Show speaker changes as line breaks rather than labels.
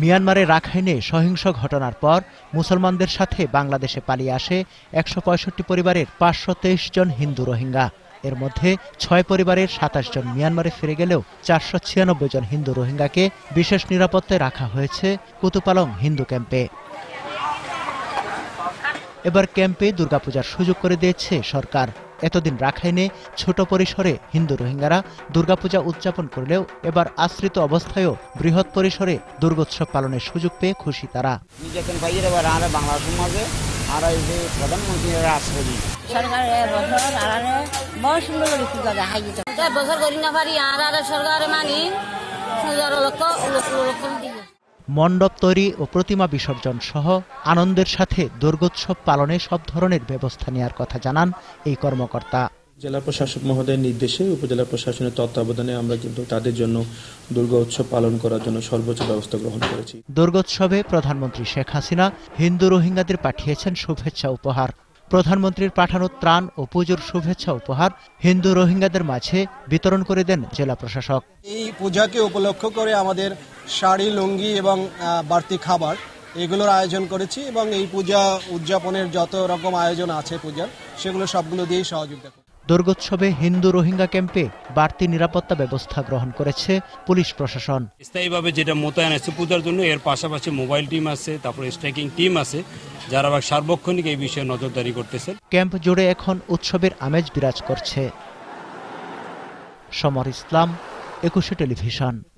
মিয়ানমারে রাখাইনে সহিংস ঘটনার পর মুসলমানদের সাথে বাংলাদেশে পালিয়ে আসে একশো পরিবারের পাঁচশো জন হিন্দু রোহিঙ্গা এর মধ্যে ছয় পরিবারের সাতাশ জন মিয়ানমারে ফিরে গেলেও চারশো জন হিন্দু রোহিঙ্গাকে বিশেষ নিরাপত্তায় রাখা হয়েছে কুতুপালং হিন্দু ক্যাম্পে এবার ক্যাম্পে দুর্গাপূজার সুযোগ করে দিয়েছে সরকার এতদিন রাখাইনে ছোট পরিসরে হিন্দু রোহিঙ্গারা দুর্গাপূজা উদযাপন করলেও এবার আশ্রিত অবস্থায়ও বৃহৎ পরিসরে দুর্গোৎসব পালনের সুযোগ পেয়ে খুশি তারা আর সরকার সরকার মণ্ডপ তৈরি ও প্রতিমা বিসর্জন সহ আনন্দের সাথে দুর্গোৎসব পালনে সব ধরনের ব্যবস্থা নেওয়ার কথা জানান এই কর্মকর্তা জেলা প্রশাসক মহোদয়ের নির্দেশে উপজেলা প্রশাসনের তত্ত্বাবধানে আমরা কিন্তু তাদের জন্য দুর্গোৎসব পালন করার জন্য সর্বোচ্চ ব্যবস্থা গ্রহণ করেছি দুর্গোৎসবে প্রধানমন্ত্রী শেখ হাসিনা হিন্দু রোহিঙ্গাদের পাঠিয়েছেন শুভেচ্ছা উপহার প্রধানমন্ত্রীর পাঠানো ত্রাণ ও পুজোর শুভেচ্ছা উপহার হিন্দু রোহিঙ্গাদের মাঝে বিতরণ করে দেন জেলা প্রশাসক এই পূজাকে উপলক্ষ করে আমাদের শাড়ি লুঙ্গি এবং বাড়তি খাবার এগুলোর আয়োজন করেছি এবং এই পূজা উদযাপনের যত রকম আয়োজন আছে পূজার সেগুলো সবগুলো দিয়েই সহযোগিতা করি দুর্গোৎসবে হিন্দু রোহিঙ্গা ক্যাম্পে বাড়তি নিরাপত্তা ব্যবস্থা গ্রহণ করেছে পুলিশ প্রশাসন স্থায়ীভাবে যেটা মোতায়েন আছে পূজার জন্য এর পাশাপাশি মোবাইল টিম আছে তারপরে স্ট্রাইকিং টিম আছে যারা সার্বক্ষণিক এই বিষয়ে নজরদারি করতেছে ক্যাম্প জুড়ে এখন উৎসবের আমেজ বিরাজ করছে সমর ইসলাম একুশে টেলিভিশন